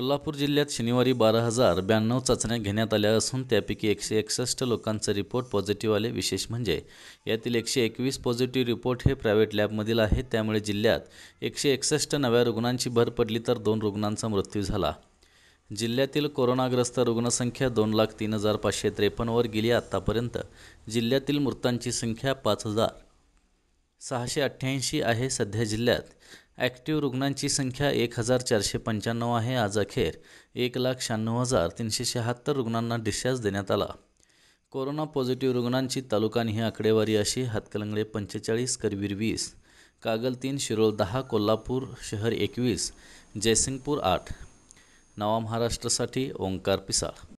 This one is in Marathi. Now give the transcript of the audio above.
कोल्हापूर जिल्ह्यात शनिवारी बारा हजार ब्याण्णव चाचण्या घेण्यात आल्या असून त्यापैकी एकशे एकसष्ट लोकांचा रिपोर्ट पॉझिटिव्ह आले विशेष म्हणजे यातील एकशे एकवीस पॉझिटिव्ह रिपोर्ट हे प्रायव्हेट लॅबमधील आहेत त्यामुळे जिल्ह्यात एकशे एकसष्ट नव्या रुग्णांची भर पडली तर दोन रुग्णांचा मृत्यू झाला जिल्ह्यातील कोरोनाग्रस्त रुग्णसंख्या दोन लाख तीन हजार पाचशे त्रेपन्नवर गेली आत्तापर्यंत जिल्ह्यातील मृतांची संख्या पाच हजार सहाशे अठ्ठ्याऐंशी आहे सध्या जिल्ह्यात ॲक्टिव्ह रुग्णांची संख्या एक हजार चारशे पंच्याण्णव आहे आज अखेर एक लाख शहाण्णव हजार तीनशे शहात्तर रुग्णांना डिस्चार्ज देण्यात आला कोरोना पॉझिटिव्ह रुग्णांची तालुकानी ही आकडेवारी अशी हातकलंगडे पंचेचाळीस करवीर वीस कागल तीन शिरोळ दहा कोल्हापूर शहर एकवीस जयसिंगपूर आठ नवा महाराष्ट्रासाठी ओंकार पिसाळ